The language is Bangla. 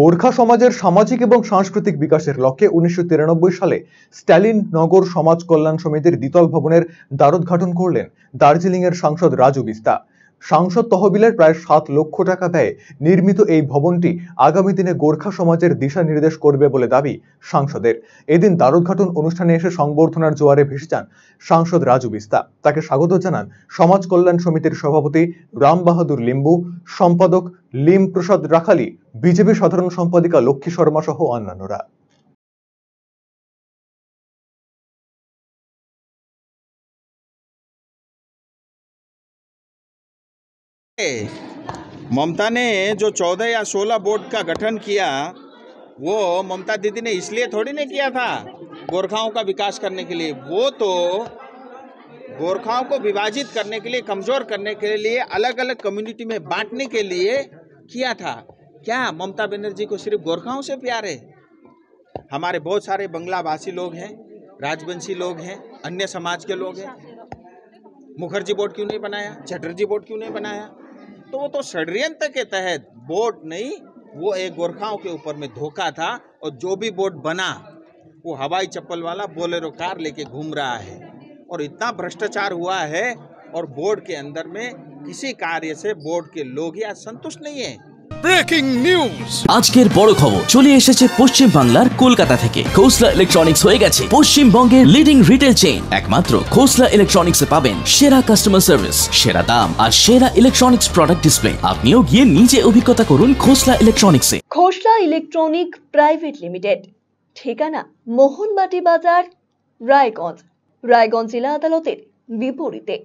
গোর্খা সমাজের সামাজিক এবং সাংস্কৃতিক বিকাশের লক্ষ্যে উনিশশো সালে স্ট্যালিন নগর সমাজ কল্যাণ সমিতির দ্বিতল ভবনের দ্বারোদ্ঘাটন করলেন দার্জিলিংয়ের সাংসদ রাজু বিস্তা সাংসদ তহবিলের প্রায় সাত লক্ষ টাকা ব্যয়ে নির্মিত এই ভবনটি আগামী দিনে গোর্খা সমাজের দিশা নির্দেশ করবে বলে দাবি সাংসদের এদিন দ্বারোদ্ঘাটন অনুষ্ঠানে এসে সংবর্ধনার জোয়ারে ভেসে যান সাংসদ রাজু বিস্তা তাকে স্বাগত জানান সমাজ কল্যাণ সমিতির সভাপতি রাম বাহাদুর লিম্বু সম্পাদক লিম প্রসাদ রাখালি বিজেপি সাধারণ সম্পাদিকা লক্ষ্মী শর্মা সহ অন্যান্যরা ममता ने जो चौदह या सोलह बोर्ड का गठन किया वो ममता दीदी ने इसलिए थोड़ी नहीं किया था गोरखाओं का विकास करने के लिए वो तो गोरखाओं को विभाजित करने के लिए कमजोर करने के लिए अलग अलग कम्युनिटी में बांटने के लिए किया था क्या ममता बनर्जी को सिर्फ गोरखाओं से प्यार है हमारे बहुत सारे भाषी लोग हैं राजवंशी लोग हैं अन्य समाज के लोग हैं मुखर्जी बोर्ड क्यों नहीं बनाया चटर्जी बोर्ड क्यों नहीं बनाया तो वो तो षड्यंत्र के तहत बोर्ड नहीं वो एक गोरखाओं के ऊपर में धोखा था और जो भी बोर्ड बना वो हवाई चप्पल वाला बोलेरो कार लेके घूम रहा है और इतना भ्रष्टाचार हुआ है और बोर्ड के अंदर में किसी कार्य से बोर्ड के लोग या संतुष्ट नहीं है ব্রেকিং নিউজ আজকের বড় খবর চলে এসেছে পশ্চিম বাংলার কলকাতা থেকে খোসলা ইলেকট্রনিক্স হয়ে গেছে পশ্চিমবঙ্গের লিডিং রিটেল চেইন একমাত্র খোসলা ইলেকট্রনিক্স এ পাবেন সেরা কাস্টমার সার্ভিস সেরা দাম আর সেরা ইলেকট্রনিক্স প্রোডাক্ট ডিসপ্লে আপনিও গিয়ে নিজে অভিজ্ঞতা করুন খোসলা ইলেকট্রনিক্স এ খোসলা ইলেকট্রনিক প্রাইভেট লিমিটেড ঠিকানা মোহনবাটি বাজার রায়গঞ্জ রায়গঞ্জ জেলা আদালতের বিপরীতে